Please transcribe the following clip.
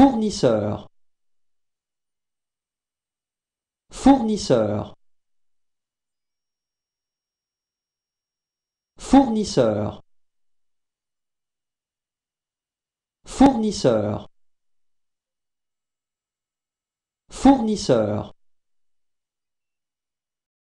fournisseur fournisseur fournisseur fournisseur fournisseur